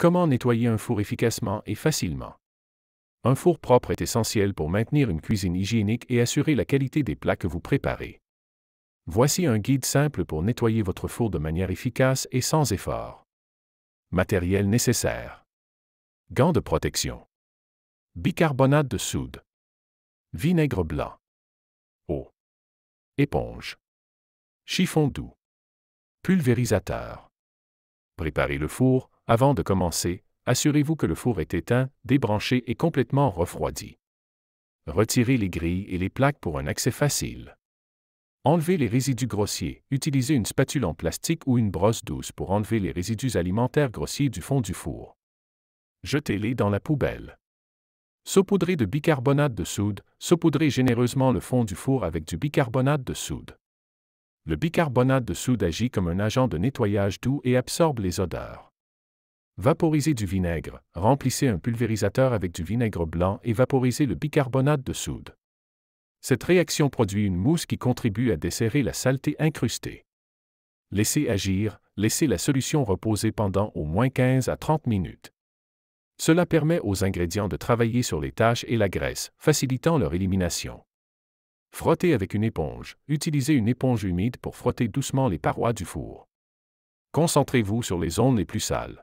Comment nettoyer un four efficacement et facilement Un four propre est essentiel pour maintenir une cuisine hygiénique et assurer la qualité des plats que vous préparez. Voici un guide simple pour nettoyer votre four de manière efficace et sans effort. Matériel nécessaire. Gants de protection. Bicarbonate de soude. Vinaigre blanc. Eau. Éponge. Chiffon doux. Pulvérisateur préparez le four, avant de commencer, assurez-vous que le four est éteint, débranché et complètement refroidi. Retirez les grilles et les plaques pour un accès facile. Enlevez les résidus grossiers. Utilisez une spatule en plastique ou une brosse douce pour enlever les résidus alimentaires grossiers du fond du four. Jetez-les dans la poubelle. Saupoudrez de bicarbonate de soude. Saupoudrez généreusement le fond du four avec du bicarbonate de soude le bicarbonate de soude agit comme un agent de nettoyage doux et absorbe les odeurs. Vaporisez du vinaigre, remplissez un pulvérisateur avec du vinaigre blanc et vaporisez le bicarbonate de soude. Cette réaction produit une mousse qui contribue à desserrer la saleté incrustée. Laissez agir, laissez la solution reposer pendant au moins 15 à 30 minutes. Cela permet aux ingrédients de travailler sur les taches et la graisse, facilitant leur élimination. Frottez avec une éponge. Utilisez une éponge humide pour frotter doucement les parois du four. Concentrez-vous sur les zones les plus sales.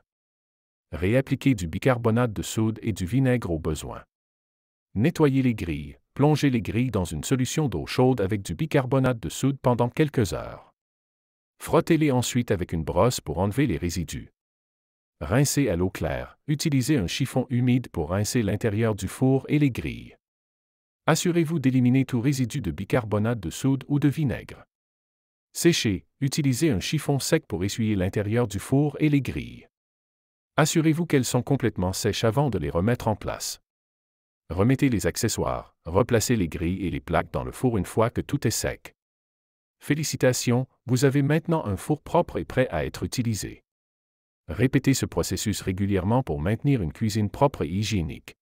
Réappliquez du bicarbonate de soude et du vinaigre au besoin. Nettoyez les grilles. Plongez les grilles dans une solution d'eau chaude avec du bicarbonate de soude pendant quelques heures. Frottez-les ensuite avec une brosse pour enlever les résidus. Rincez à l'eau claire. Utilisez un chiffon humide pour rincer l'intérieur du four et les grilles. Assurez-vous d'éliminer tout résidu de bicarbonate de soude ou de vinaigre. Séchez, utilisez un chiffon sec pour essuyer l'intérieur du four et les grilles. Assurez-vous qu'elles sont complètement sèches avant de les remettre en place. Remettez les accessoires, replacez les grilles et les plaques dans le four une fois que tout est sec. Félicitations, vous avez maintenant un four propre et prêt à être utilisé. Répétez ce processus régulièrement pour maintenir une cuisine propre et hygiénique.